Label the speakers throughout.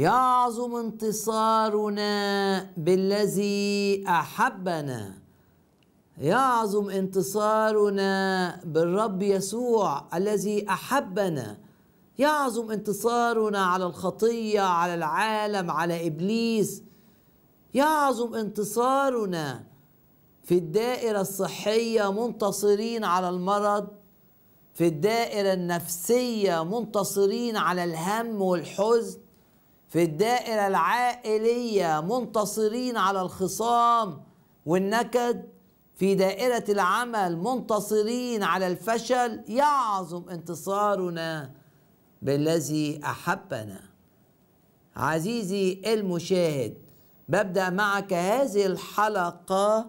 Speaker 1: يعظم انتصارنا بالذي احبنا يعظم انتصارنا بالرب يسوع الذي احبنا يعظم انتصارنا على الخطيه على العالم على ابليس يعظم انتصارنا في الدائره الصحيه منتصرين على المرض في الدائره النفسيه منتصرين على الهم والحزن في الدائرة العائلية منتصرين على الخصام والنكد في دائرة العمل منتصرين على الفشل يعظم انتصارنا بالذي أحبنا عزيزي المشاهد ببدأ معك هذه الحلقة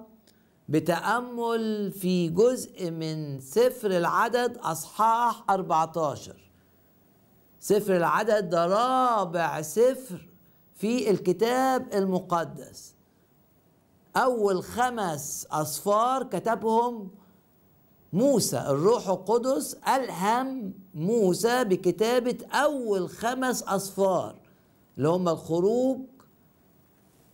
Speaker 1: بتأمل في جزء من سفر العدد أصحاح 14 سفر العدد ده رابع سفر في الكتاب المقدس أول خمس أصفار كتبهم موسى الروح القدس ألهم موسى بكتابة أول خمس أصفار اللي هم الخروج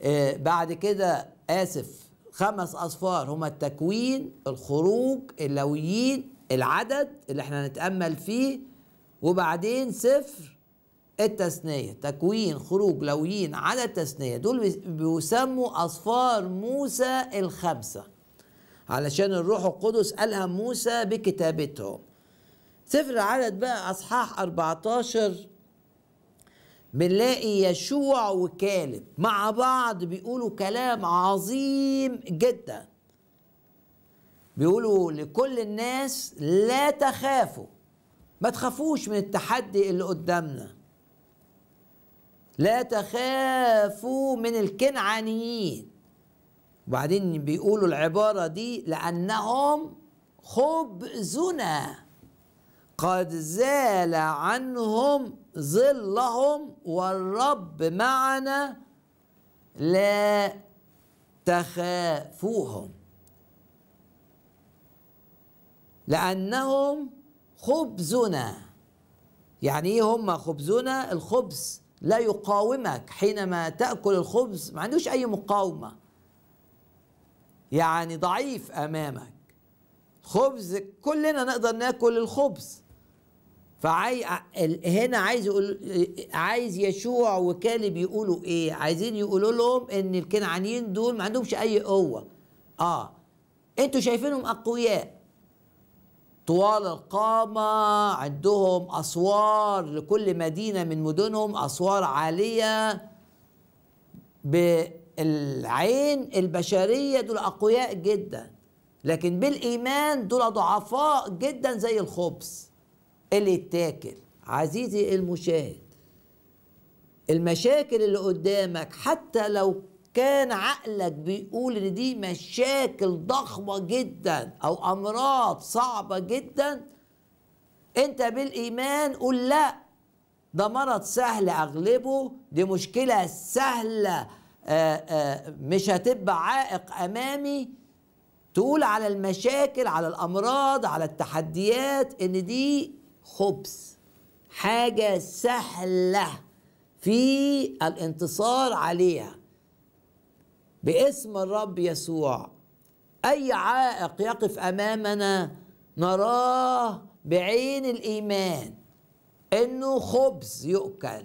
Speaker 1: آه، بعد كده آسف خمس أصفار هم التكوين الخروج اللويين العدد اللي احنا نتامل فيه وبعدين صفر التثنية تكوين خروج لويين على التثنية دول بيسموا أصفار موسى الخمسة علشان الروح القدس ألهم موسى بكتابتهم سفر العدد بقى أصحاح 14 بنلاقي يشوع وكالب مع بعض بيقولوا كلام عظيم جدا بيقولوا لكل الناس لا تخافوا ما تخافوش من التحدي اللي قدامنا لا تخافوا من الكنعانيين وبعدين بيقولوا العبارة دي لأنهم خبزنا قد زال عنهم ظلهم والرب معنا لا تخافوهم لأنهم خبزنا يعني ايه هم خبزنا الخبز لا يقاومك حينما تاكل الخبز ما عندوش اي مقاومه يعني ضعيف امامك خبز كلنا نقدر ناكل الخبز فعاي هنا عايز يقول عايز يشوع وكالب يقولوا ايه عايزين يقولوا لهم ان الكنعانيين دول ما عندهمش اي قوه اه انتوا شايفينهم اقوياء طوال القامة عندهم أسوار لكل مدينة من مدنهم أسوار عالية بالعين البشرية دول أقوياء جدا لكن بالإيمان دول ضعفاء جدا زي الخبز اللي يتاكل عزيزي المشاهد المشاكل اللي قدامك حتى لو كان عقلك بيقول ان دي مشاكل ضخمه جدا او امراض صعبه جدا انت بالايمان قول لا ده مرض سهل اغلبه دي مشكله سهله آه، آه، مش هتبقى عائق امامي تقول على المشاكل على الامراض على التحديات ان دي خبز حاجه سهله في الانتصار عليها باسم الرب يسوع اي عائق يقف امامنا نراه بعين الايمان انه خبز يؤكل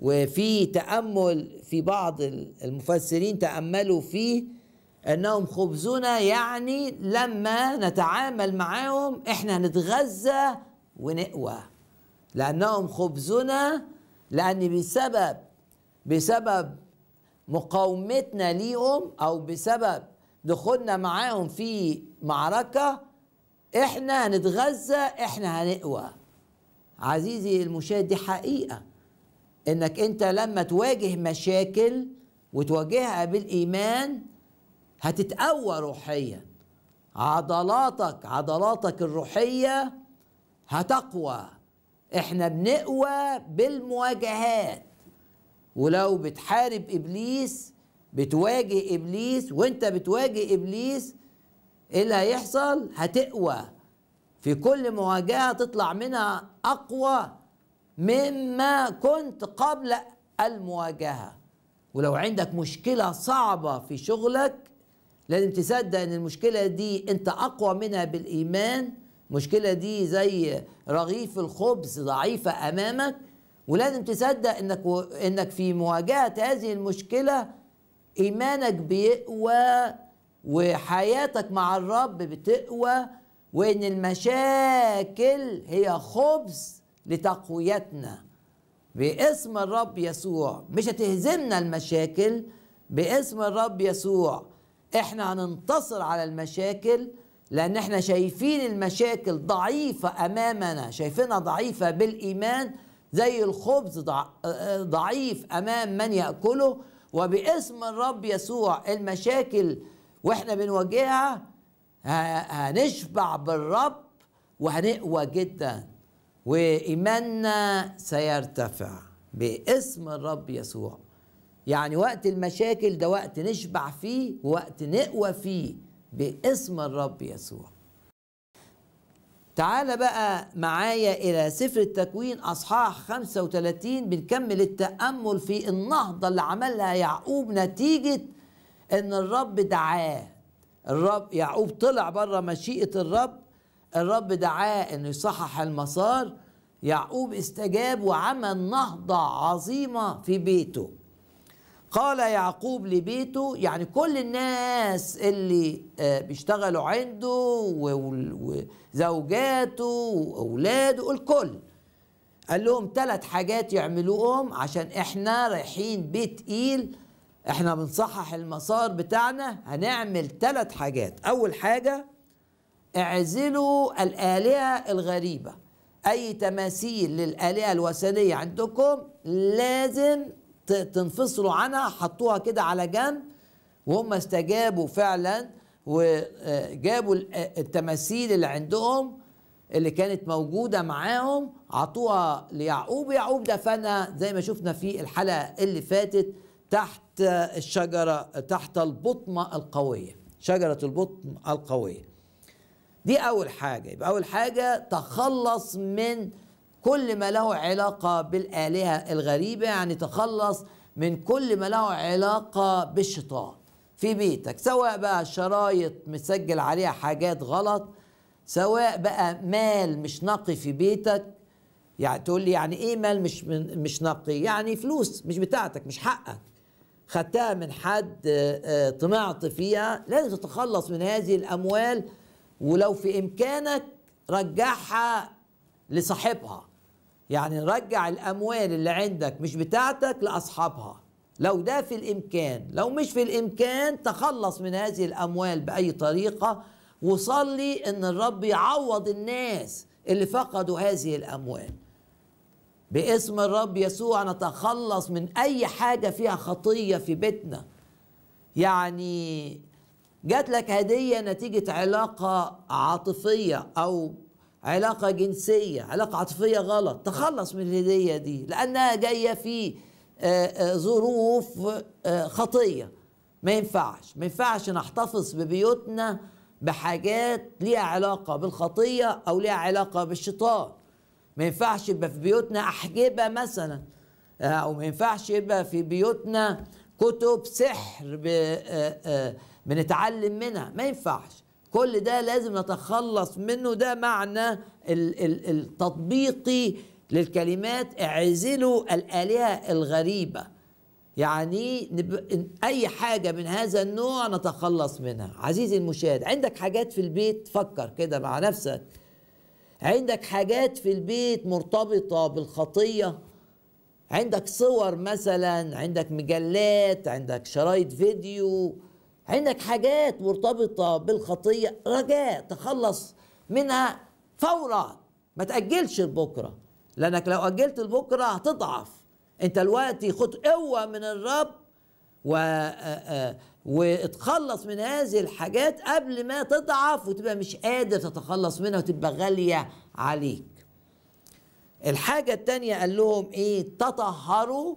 Speaker 1: وفي تامل في بعض المفسرين تاملوا فيه انهم خبزنا يعني لما نتعامل معاهم احنا هنتغذى ونقوى لانهم خبزنا لان بسبب بسبب مقاومتنا ليهم او بسبب دخولنا معاهم في معركه احنا هنتغذى احنا هنقوى عزيزي المشاهد دي حقيقه انك انت لما تواجه مشاكل وتواجهها بالايمان هتتقوى روحيا عضلاتك عضلاتك الروحيه هتقوى احنا بنقوى بالمواجهات ولو بتحارب ابليس بتواجه ابليس وانت بتواجه ابليس ايه اللي هيحصل هتقوى في كل مواجهه تطلع منها اقوى مما كنت قبل المواجهه ولو عندك مشكله صعبه في شغلك لازم تصدق ان المشكله دي انت اقوى منها بالايمان المشكله دي زي رغيف الخبز ضعيفه امامك ولازم تصدق انك و... انك في مواجهه هذه المشكله ايمانك بيقوى وحياتك مع الرب بتقوى وان المشاكل هي خبز لتقويتنا باسم الرب يسوع مش هتهزمنا المشاكل باسم الرب يسوع احنا هننتصر على المشاكل لان احنا شايفين المشاكل ضعيفه امامنا شايفينها ضعيفه بالايمان زي الخبز ضعيف امام من ياكله وباسم الرب يسوع المشاكل واحنا بنواجهها هنشبع بالرب وهنقوى جدا وايماننا سيرتفع باسم الرب يسوع يعني وقت المشاكل ده وقت نشبع فيه ووقت نقوى فيه باسم الرب يسوع تعال بقى معايا إلى سفر التكوين أصحاح 35 بنكمل التأمل في النهضة اللي عملها يعقوب نتيجة إن الرب دعاه الرب يعقوب طلع بره مشيئة الرب الرب دعاه إنه يصحح المسار يعقوب استجاب وعمل نهضة عظيمة في بيته قال يعقوب لبيته يعني كل الناس اللي آه، بيشتغلوا عنده وزوجاته واولاده الكل قال لهم ثلاث حاجات يعملوهم عشان احنا رايحين بيت تقيل احنا بنصحح المسار بتاعنا هنعمل ثلاث حاجات اول حاجه اعزلوا الالهه الغريبه اي تماثيل للالهه الوثنيه عندكم لازم تنفصلوا عنها حطوها كده على جنب وهم استجابوا فعلا وجابوا التماثيل اللي عندهم اللي كانت موجوده معاهم عطوها ليعقوب يعقوب دفنها زي ما شفنا في الحلقه اللي فاتت تحت الشجره تحت البطمه القويه شجره البطم القويه دي اول حاجه يبقى اول حاجه تخلص من كل ما له علاقة بالآلهة الغريبة يعني تخلص من كل ما له علاقة بالشيطان في بيتك سواء بقى شرايط مسجل عليها حاجات غلط سواء بقى مال مش نقي في بيتك يعني تقول لي يعني ايه مال مش مش نقي يعني فلوس مش بتاعتك مش حقك خدتها من حد آه، آه، طمعت فيها لازم تتخلص من هذه الاموال ولو في امكانك رجعها لصاحبها يعني رجع الاموال اللي عندك مش بتاعتك لاصحابها لو ده في الامكان لو مش في الامكان تخلص من هذه الاموال باي طريقه وصلي ان الرب يعوض الناس اللي فقدوا هذه الاموال باسم الرب يسوع نتخلص من اي حاجه فيها خطيه في بيتنا يعني جات لك هديه نتيجه علاقه عاطفيه او علاقة جنسية علاقة عاطفية غلط تخلص من الهدية دي لأنها جاية في آه، آه، ظروف آه، خطية ما ينفعش ما ينفعش نحتفظ ببيوتنا بحاجات ليها علاقة بالخطية أو ليها علاقة بالشيطان ما ينفعش يبقى في بيوتنا أحجبة مثلا أو ما ينفعش يبقى في بيوتنا كتب سحر بنتعلم منها ما ينفعش كل ده لازم نتخلص منه ده معنى التطبيقي للكلمات اعزلوا الآلهة الغريبة يعني أي حاجة من هذا النوع نتخلص منها عزيزي المشاهد عندك حاجات في البيت فكر كده مع نفسك عندك حاجات في البيت مرتبطة بالخطية عندك صور مثلا عندك مجلات عندك شرايط فيديو عندك حاجات مرتبطة بالخطية رجاء تخلص منها فورا ما تأجلش لبكرة لأنك لو أجلت لبكرة هتضعف أنت دلوقتي خد قوة من الرب و واتخلص من هذه الحاجات قبل ما تضعف وتبقى مش قادر تتخلص منها وتبقى غالية عليك الحاجة التانية قال لهم ايه تطهروا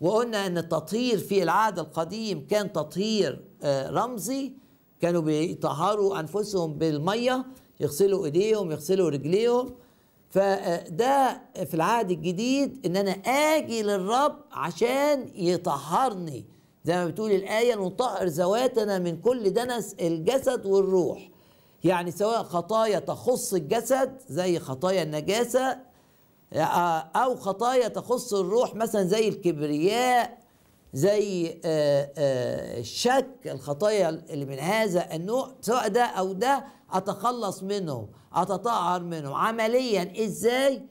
Speaker 1: وقلنا ان التطهير في العهد القديم كان تطهير آه، رمزي كانوا بيطهروا انفسهم بالميه يغسلوا ايديهم يغسلوا رجليهم فده آه، في العهد الجديد ان انا اجي للرب عشان يطهرني زي ما بتقول الايه نطهر ذواتنا من كل دنس الجسد والروح يعني سواء خطايا تخص الجسد زي خطايا النجاسه آه، او خطايا تخص الروح مثلا زي الكبرياء زي آه، آه، الشك الخطايا اللي من هذا النوع سواء ده او ده اتخلص منه اتطهر منه عمليا ازاي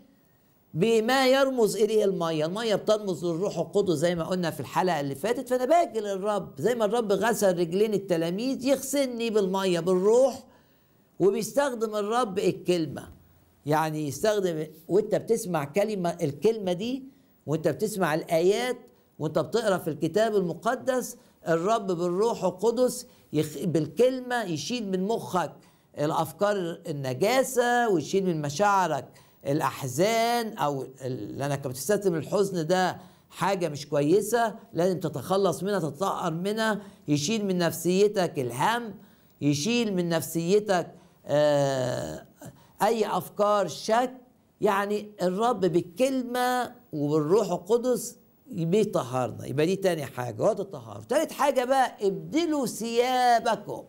Speaker 1: بما يرمز اليه الميه الميه بترمز للروح القدس زي ما قلنا في الحلقه اللي فاتت فانا باجي للرب زي ما الرب غسل رجلين التلاميذ يغسلني بالميه بالروح وبيستخدم الرب الكلمه يعني يستخدم وانت بتسمع كلمه الكلمه دي وانت بتسمع الايات وانت بتقرا في الكتاب المقدس الرب بالروح القدس يخ... بالكلمه يشيل من مخك الافكار النجاسه ويشيل من مشاعرك الاحزان او اللي كنت بتستخدم الحزن ده حاجه مش كويسه لازم تتخلص منها تتطهر منها يشيل من نفسيتك الهم يشيل من نفسيتك آه اي افكار شك يعني الرب بالكلمه وبالروح القدس بيطهرنا يبقى دي تاني حاجه وقت الطهاره تالت حاجه بقى ابدلوا ثيابكم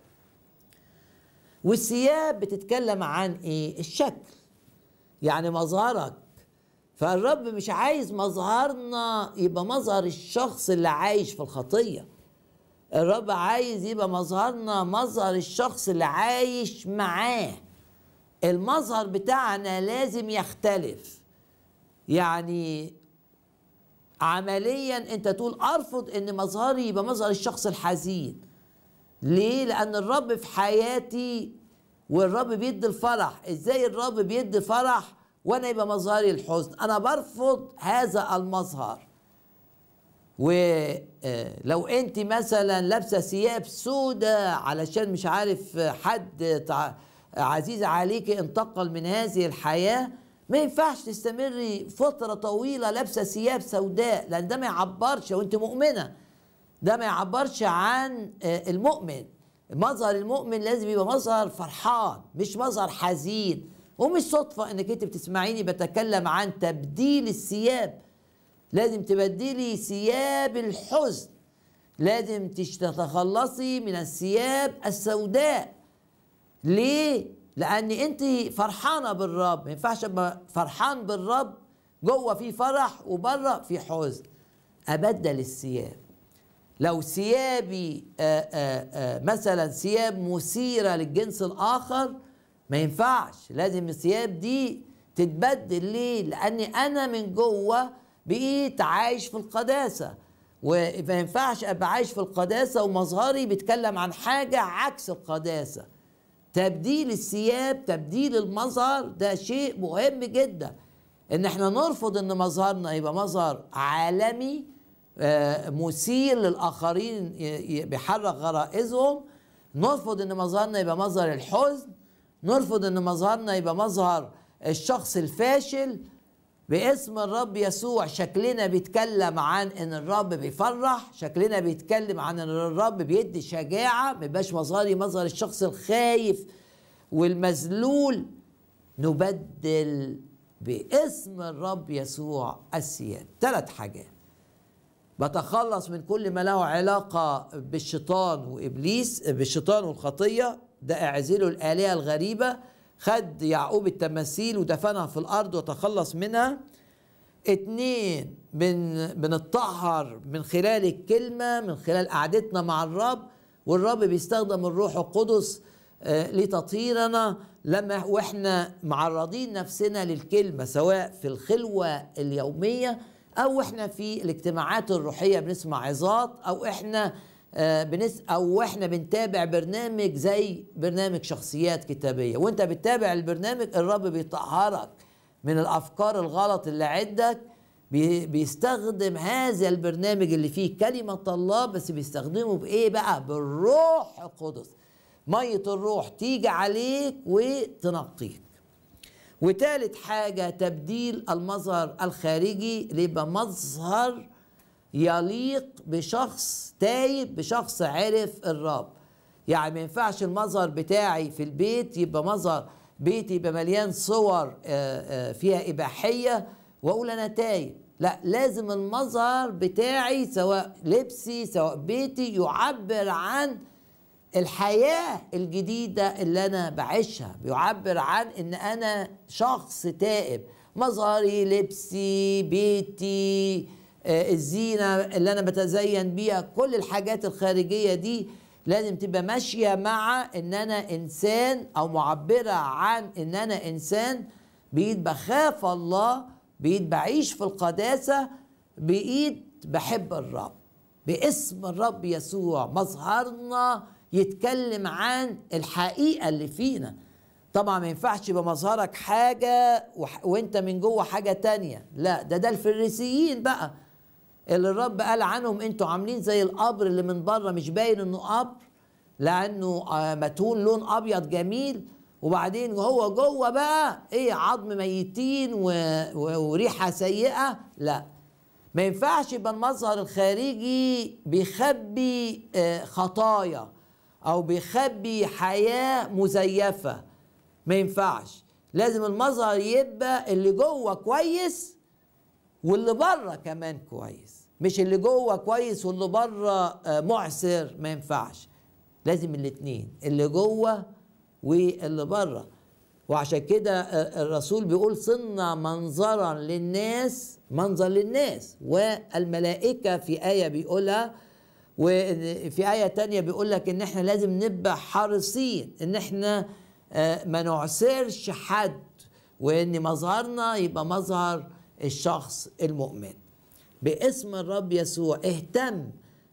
Speaker 1: والثياب بتتكلم عن ايه الشكل يعني مظهرك فالرب مش عايز مظهرنا يبقى مظهر الشخص اللي عايش في الخطيه الرب عايز يبقى مظهرنا مظهر الشخص اللي عايش معاه المظهر بتاعنا لازم يختلف يعني عمليا انت تقول ارفض ان مظهري يبقى مظهر الشخص الحزين ليه لان الرب في حياتي والرب بيدي الفرح ازاي الرب بيدي فرح وانا يبقى مظهري الحزن انا برفض هذا المظهر ولو آه، انت مثلا لابسه ثياب سوداء علشان مش عارف حد عزيز عليك انتقل من هذه الحياة ما ينفعش تستمري فترة طويلة لابسة ثياب سوداء لأن ده ما يعبرش وأنت مؤمنة ده ما يعبرش عن آه، المؤمن مظهر المؤمن لازم يبقى مظهر فرحان مش مظهر حزين ومش صدفة انك انت بتسمعيني بتكلم عن تبديل الثياب لازم تبدلي ثياب الحزن لازم تتخلصي من الثياب السوداء ليه؟ لأن أنت فرحانة بالرب ما ينفعش أبقى فرحان بالرب جوه في فرح وبره في حزن أبدل الثياب لو ثيابي آه، آه، آه، مثلا ثياب مثيرة للجنس الآخر ما ينفعش لازم الثياب دي تتبدل ليه؟ لأني أنا من جوه بقيت عايش في القداسة وما ينفعش أبقى عايش في القداسة ومظهري بيتكلم عن حاجة عكس القداسة تبديل الثياب تبديل المظهر ده شيء مهم جدا ان احنا نرفض ان مظهرنا يبقى مظهر عالمي آه، مثير للاخرين بيحرك غرائزهم نرفض ان مظهرنا يبقى مظهر الحزن نرفض ان مظهرنا يبقى مظهر الشخص الفاشل باسم الرب يسوع شكلنا بيتكلم عن ان الرب بيفرح شكلنا بيتكلم عن ان الرب بيدي شجاعه ما يبقاش مظهري مظهر الشخص الخايف والمذلول نبدل باسم الرب يسوع السياد ثلاث حاجات بتخلص من كل ما له علاقة بالشيطان وإبليس بالشيطان والخطية ده اعزله الآلهة الغريبة خد يعقوب التماثيل ودفنها في الارض وتخلص منها اتنين بن بنتطهر من خلال الكلمه من خلال قعدتنا مع الرب والرب بيستخدم الروح القدس آه، لتطهيرنا لما واحنا معرضين نفسنا للكلمه سواء في الخلوه اليوميه او احنا في الاجتماعات الروحيه بنسمع عظات او احنا آه، بنس او احنا بنتابع برنامج زي برنامج شخصيات كتابيه وانت بتتابع البرنامج الرب بيطهرك من الافكار الغلط اللي عندك بيستخدم هذا البرنامج اللي فيه كلمه الله بس بيستخدمه بايه بقى بالروح القدس ميه الروح تيجي عليك وتنقيك وتالت حاجه تبديل المظهر الخارجي ليبقى مظهر يليق بشخص تايب بشخص عرف الرب يعني ما ينفعش المظهر بتاعي في البيت يبقى مظهر بيتي يبقى مليان صور آه، آه، فيها إباحية وأقول أنا تايب لا لازم المظهر بتاعي سواء لبسي سواء بيتي يعبر عن الحياة الجديدة اللي أنا بعيشها بيعبر عن إن أنا شخص تائب مظهري لبسي بيتي آه، الزينه اللي انا بتزين بيها كل الحاجات الخارجيه دي لازم تبقى ماشيه مع ان انا انسان او معبره عن ان انا انسان بقيت بخاف الله بقيت بعيش في القداسه بقيت بحب الرب باسم الرب يسوع مظهرنا يتكلم عن الحقيقه اللي فينا طبعا ما ينفعش يبقى مظهرك حاجه وانت من جوه حاجه تانية لا ده ده الفريسيين بقى اللي الرب قال عنهم انتوا عاملين زي القبر اللي من بره مش باين انه قبر لانه آه، متون لون ابيض جميل وبعدين هو جوه بقى ايه عظم ميتين و... وريحه سيئه لا ما ينفعش يبقى المظهر الخارجي بيخبي آه، خطايا او بيخبي حياه مزيفه ما ينفعش لازم المظهر يبقى اللي جوه كويس واللي بره كمان كويس مش اللي جوه كويس واللي بره آه، معسر ما ينفعش لازم الاتنين اللي جوه واللي بره وعشان كده آه، الرسول بيقول صنا منظرا للناس منظر للناس والملائكة في آية بيقولها وفي آية تانية بيقول لك إن إحنا لازم نبقى حريصين إن إحنا آه، ما نعسرش حد وإن مظهرنا يبقى مظهر الشخص المؤمن باسم الرب يسوع اهتم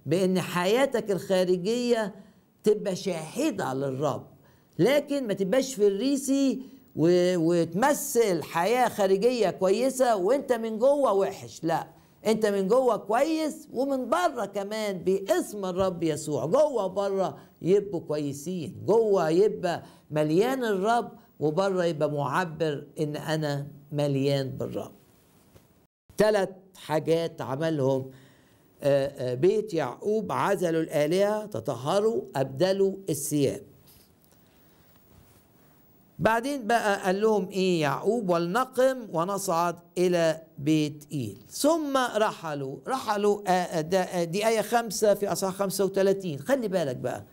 Speaker 1: بان حياتك الخارجيه تبقى شاهده للرب لكن ما تبقاش في الريسي وتمثل حياه خارجيه كويسه وانت من جوه وحش لا انت من جوه كويس ومن بره كمان باسم الرب يسوع جوه وبره يبقوا كويسين جوه يبقى مليان الرب وبره يبقى معبر ان انا مليان بالرب ثلاث حاجات عملهم آه، آه، بيت يعقوب عزلوا الآلهة تطهروا أبدلوا الثياب بعدين بقى قال لهم ايه يعقوب ولنقم ونصعد الى بيت ايل ثم رحلوا رحلوا دي آه، ايه خمسة في اصحاح 35 خلي بالك بقى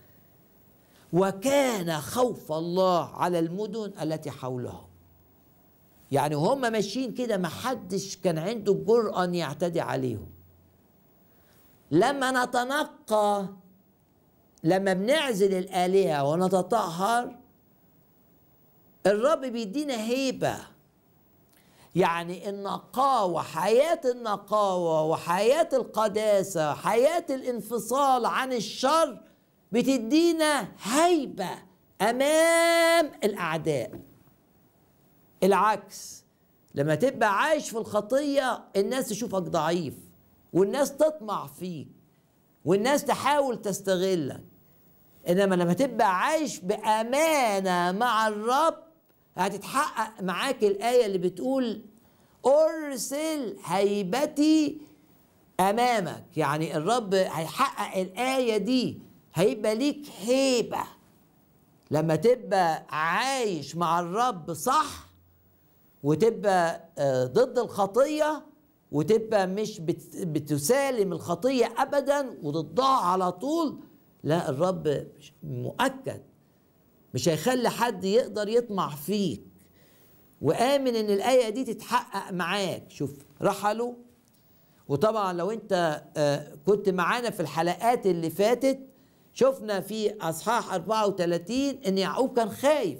Speaker 1: وكان خوف الله على المدن التي حولهم يعني هم ماشيين كده ما حدش كان عنده الجرأة أن يعتدي عليهم لما نتنقى لما بنعزل الآلهة ونتطهر الرب بيدينا هيبة يعني النقاوة حياة النقاوة وحياة القداسة حياة الانفصال عن الشر بتدينا هيبة أمام الأعداء العكس لما تبقى عايش في الخطيه الناس تشوفك ضعيف والناس تطمع فيك والناس تحاول تستغلك انما لما تبقى عايش بامانه مع الرب هتتحقق معاك الايه اللي بتقول ارسل هيبتي امامك يعني الرب هيحقق الايه دي هيبقى ليك هيبه لما تبقى عايش مع الرب صح وتبقى آه، ضد الخطيه وتبقى مش بتسالم الخطيه ابدا وضدها على طول لا الرب مؤكد مش هيخلي حد يقدر يطمع فيك وامن ان الايه دي تتحقق معاك شوف رحلوا وطبعا لو انت آه، كنت معانا في الحلقات اللي فاتت شفنا في اصحاح 34 ان يعقوب كان خايف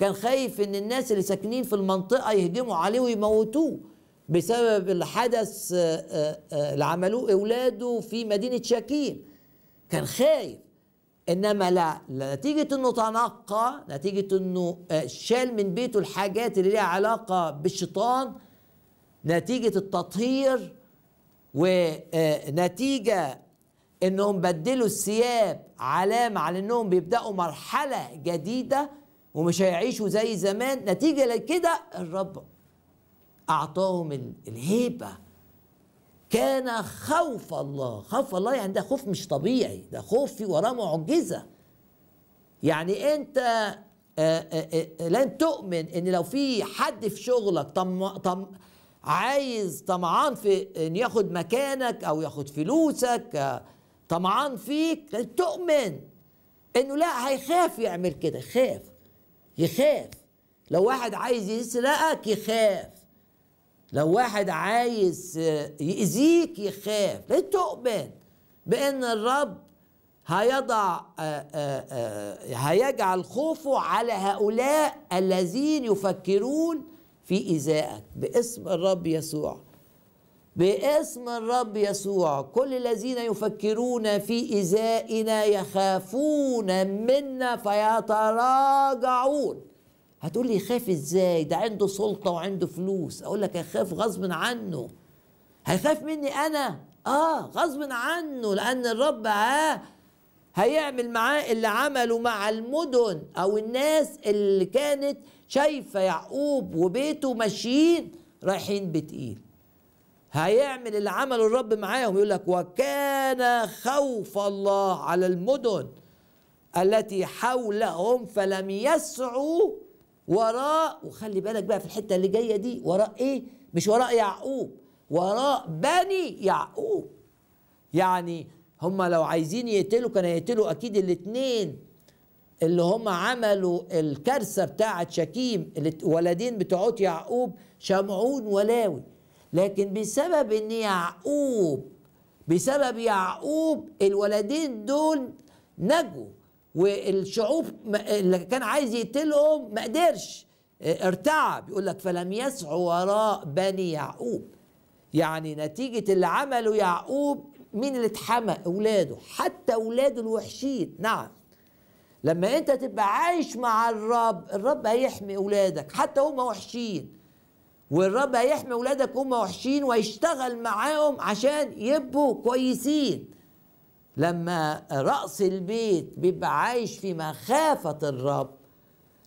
Speaker 1: كان خايف ان الناس اللي ساكنين في المنطقه يهجموا عليه ويموتوه بسبب الحدث آه، آه، آه، اللي عملوه اولاده في مدينه شاكيم كان خايف انما لا نتيجه انه تنقى نتيجه انه شال من بيته الحاجات اللي ليها علاقه بالشيطان نتيجه التطهير ونتيجه انهم بدلوا الثياب علامه على انهم بيبداوا مرحله جديده ومش هيعيشوا زي زمان نتيجة لكده الرب أعطاهم الهيبة كان خوف الله خوف الله يعني ده خوف مش طبيعي ده خوف في وراه معجزة يعني أنت آه، آه، آه، لن تؤمن ان لو في حد في شغلك طم طم عايز طمعان في ان ياخد مكانك او ياخد فلوسك طمعان فيك لن تؤمن انه لا هيخاف يعمل كده خاف يخاف لو واحد عايز يسرقك يخاف لو واحد عايز يأذيك يخاف ليه تؤمن بأن الرب هيضع آه، آه، آه، هيجعل خوفه على هؤلاء الذين يفكرون في إيذائك باسم الرب يسوع باسم الرب يسوع كل الذين يفكرون في إزائنا يخافون منا فيتراجعون هتقول لي يخاف ازاي ده عنده سلطة وعنده فلوس اقول لك هيخاف غصب عنه هيخاف مني انا اه غصب عنه لان الرب ها هيعمل معاه اللي عمله مع المدن او الناس اللي كانت شايفه يعقوب وبيته ماشيين رايحين بتقيل هيعمل اللي عمله الرب معاهم يقول لك وكان خوف الله على المدن التي حولهم فلم يسعوا وراء وخلي بالك بقى في الحته اللي جايه دي وراء ايه مش وراء يعقوب وراء بني يعقوب يعني هم لو عايزين يقتلوا كان يقتلوا اكيد الاثنين اللي هم عملوا الكارثه بتاعه شكيم الولدين بتوعوت يعقوب شمعون ولاوي لكن بسبب ان يعقوب بسبب يعقوب الولدين دول نجوا والشعوب اللي كان عايز يقتلهم ما قدرش آه، ارتعب يقول لك فلم يسع وراء بني يعقوب يعني نتيجة اللي عمله يعقوب مين اللي اتحمى اولاده حتى اولاده الوحشين نعم لما انت تبقى عايش مع الرب الرب هيحمي اولادك حتى هم وحشين والرب هيحمي ولادك هم وحشين ويشتغل معاهم عشان يبقوا كويسين لما رأس البيت بيبقى عايش في مخافة الرب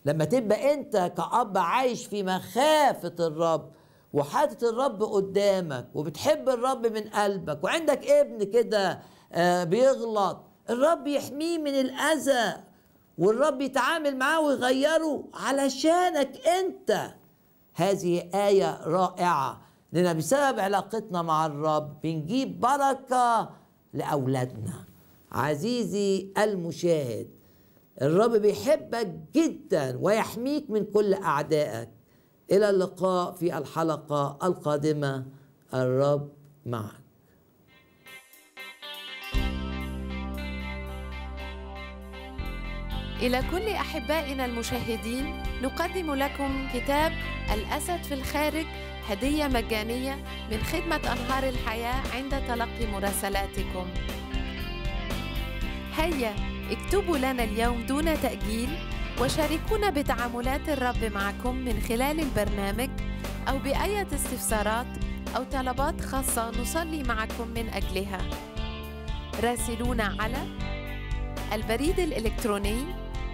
Speaker 1: لما تبقى انت كأب عايش في مخافة الرب وحاطط الرب قدامك وبتحب الرب من قلبك وعندك ابن كده آه، بيغلط الرب يحميه من الأذى والرب يتعامل معاه ويغيره علشانك انت هذه آية رائعة لأن بسبب علاقتنا مع الرب بنجيب بركة لأولادنا عزيزي المشاهد الرب بيحبك جدا ويحميك من كل أعدائك إلى اللقاء في الحلقة القادمة الرب معك
Speaker 2: إلى كل أحبائنا المشاهدين نقدم لكم كتاب الأسد في الخارج هدية مجانية من خدمة أنهار الحياة عند تلقي مراسلاتكم. هيا اكتبوا لنا اليوم دون تأجيل وشاركونا بتعاملات الرب معكم من خلال البرنامج أو بأية استفسارات أو طلبات خاصة نصلي معكم من أجلها. راسلونا على البريد الإلكتروني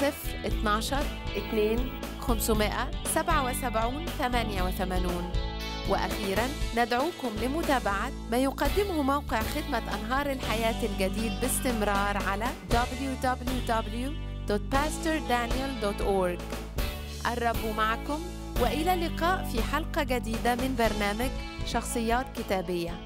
Speaker 2: صفر 12 2 577 88 وأخيرا ندعوكم لمتابعة ما يقدمه موقع خدمة أنهار الحياة الجديد باستمرار على www.pastordaniel.org الرب معكم وإلى اللقاء في حلقة
Speaker 1: جديدة من برنامج شخصيات كتابيه